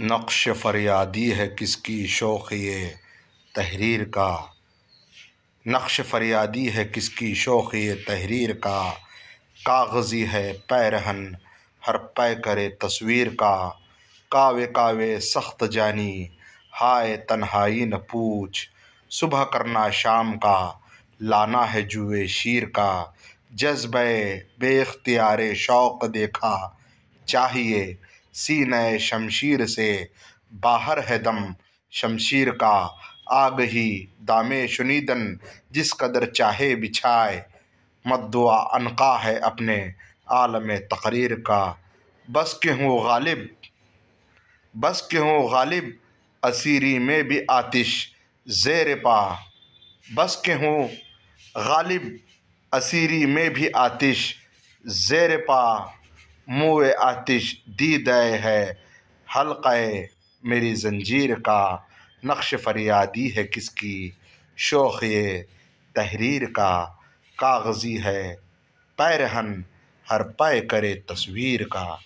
नक्श फरियादी है किसकी शौक़ ये तहरीर का नक्श फरियादी है किसकी शौक़ ये तहरीर का कागज़ी है पैरहन हर पै करे तस्वीर का कावे कावे सख्त जानी हाय तन्हाई न पूछ सुबह करना शाम का लाना है जुए शीर का जज्ब बेख्तियारे शौक़ देखा चाहिए सीने शमशीर से बाहर है दम शमशीर का आग ही दामे शुनीदन जिस कदर चाहे बिछाए मदुआ अनका है अपने आलम तकरीर का बस के हूँ गालिब बस के हूँ गालिब असीरी में भी आतिश जेर पा बस के हूँ गालिब असीरी में भी आतिश जेर पा मुँह आतिश दी दय है हल्क़ मेरी जंजीर का नक्श फरियादी है किसकी शोख़ तहरीर का कागज़ी है पैरहन हर पै करे तस्वीर का